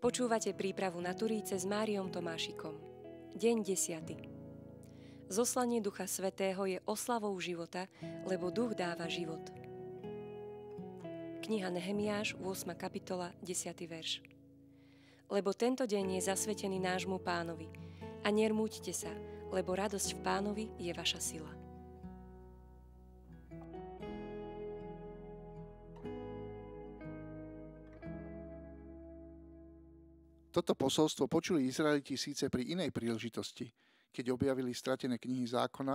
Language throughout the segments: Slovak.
Počúvate prípravu na Turíce s Máriom Tomášikom. Deň 10. Zoslanie Ducha Svetého je oslavou života, lebo duch dáva život. Kniha Nehemiáš, 8. kapitola, 10. verš. Lebo tento deň je zasvetený nášmu pánovi. A nermúďte sa, lebo radosť v pánovi je vaša sila. Toto posolstvo počuli Izraeliti síce pri inej príležitosti, keď objavili stratené knihy zákona,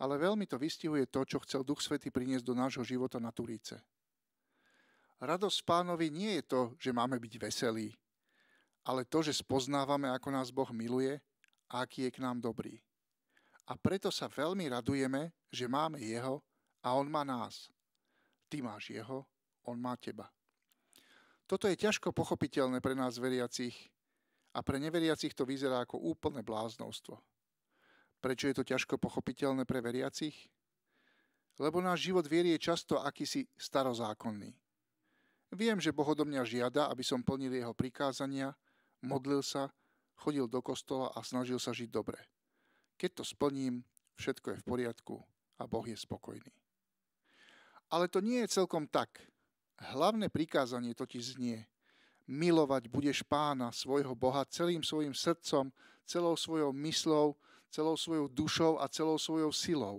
ale veľmi to vystihuje to, čo chcel Duch Svety priniesť do nášho života na Turíce. Radosť pánovi nie je to, že máme byť veselí, ale to, že spoznávame, ako nás Boh miluje a aký je k nám dobrý. A preto sa veľmi radujeme, že máme Jeho a On má nás. Ty máš Jeho, On má teba. Toto je ťažko pochopiteľné pre nás veriacich a pre neveriacich to vyzerá ako úplné bláznostvo. Prečo je to ťažko pochopiteľné pre veriacich? Lebo náš život viery je často akýsi starozákonný. Viem, že Boh odo mňa žiada, aby som plnil jeho prikázania, modlil sa, chodil do kostola a snažil sa žiť dobre. Keď to splním, všetko je v poriadku a Boh je spokojný. Ale to nie je celkom tak, Hlavné prikázanie totiž znie, milovať budeš pána, svojho Boha, celým svojim srdcom, celou svojou myslou, celou svojou dušou a celou svojou silou.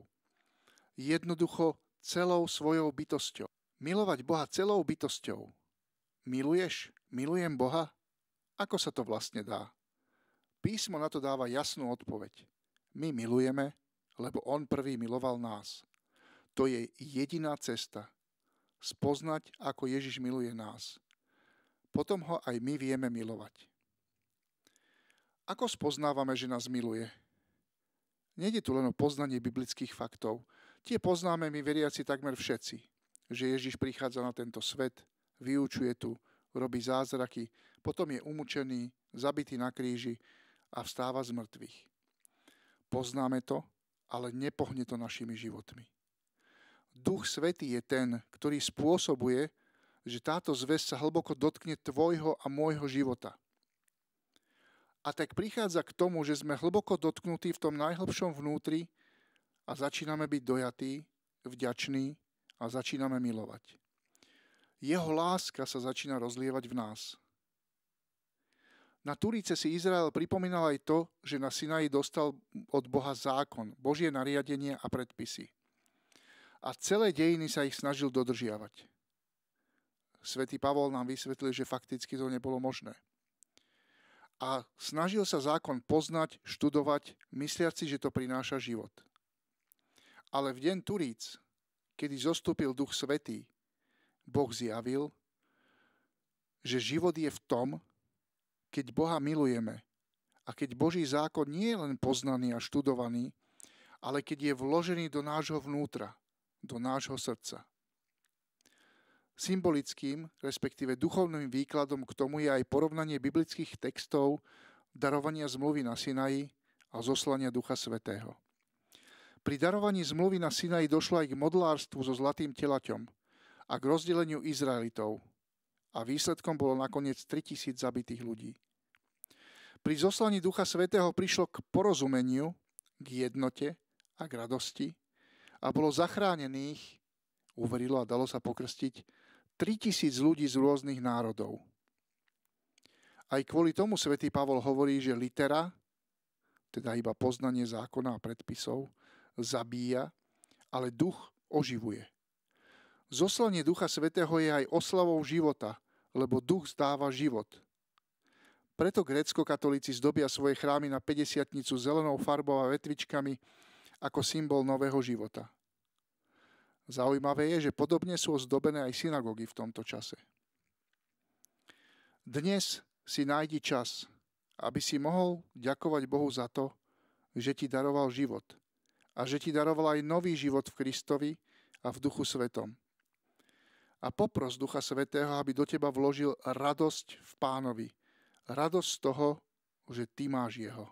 Jednoducho celou svojou bytosťou. Milovať Boha celou bytosťou. Miluješ? Milujem Boha? Ako sa to vlastne dá? Písmo na to dáva jasnú odpoveď. My milujeme, lebo On prvý miloval nás. To je jediná cesta, spoznať, ako Ježiš miluje nás. Potom ho aj my vieme milovať. Ako spoznávame, že nás miluje? Nede tu len o poznanie biblických faktov. Tie poznáme my veriaci takmer všetci. Že Ježiš prichádza na tento svet, vyučuje tu, robí zázraky, potom je umúčený, zabitý na kríži a vstáva z mŕtvych. Poznáme to, ale nepohne to našimi životmi. Duch Svetý je ten, ktorý spôsobuje, že táto zväz sa hlboko dotkne tvojho a môjho života. A tak prichádza k tomu, že sme hlboko dotknutí v tom najhlbšom vnútri a začíname byť dojatí, vďační a začíname milovať. Jeho láska sa začína rozlievať v nás. Na Turíce si Izrael pripomínal aj to, že na Sinaji dostal od Boha zákon, Božie nariadenie a predpisy – a celé dejiny sa ich snažil dodržiavať. Svetý Pavol nám vysvetlil, že fakticky to nebolo možné. A snažil sa zákon poznať, študovať, mysliaci, že to prináša život. Ale v deň Turíc, kedy zostúpil Duch Svetý, Boh zjavil, že život je v tom, keď Boha milujeme a keď Boží zákon nie je len poznaný a študovaný, ale keď je vložený do nášho vnútra – do nášho srdca. Symbolickým, respektíve duchovným výkladom k tomu je aj porovnanie biblických textov darovania zmluvy na Sinaji a zoslania Ducha Svetého. Pri darovaní zmluvy na Sinaji došlo aj k modlárstvu so zlatým telaťom a k rozdeleniu Izraelitov a výsledkom bolo nakoniec 3000 zabitých ľudí. Pri zoslaní Ducha Svetého prišlo k porozumeniu, k jednote a k radosti a bolo zachránených, uverilo a dalo sa pokrstiť, 3000 ľudí z rôznych národov. Aj kvôli tomu svätý Pavol hovorí, že litera, teda iba poznanie zákona a predpisov, zabíja, ale duch oživuje. Zoslanie Ducha Svetého je aj oslavou života, lebo duch zdáva život. Preto grécko-katolíci zdobia svoje chrámy na 50 nicu zelenou farbou a vetvičkami ako symbol nového života. Zaujímavé je, že podobne sú ozdobené aj synagógy v tomto čase. Dnes si nájdi čas, aby si mohol ďakovať Bohu za to, že ti daroval život a že ti daroval aj nový život v Kristovi a v Duchu Svetom. A popros Ducha Svetého, aby do teba vložil radosť v pánovi. Radosť z toho, že ty máš jeho.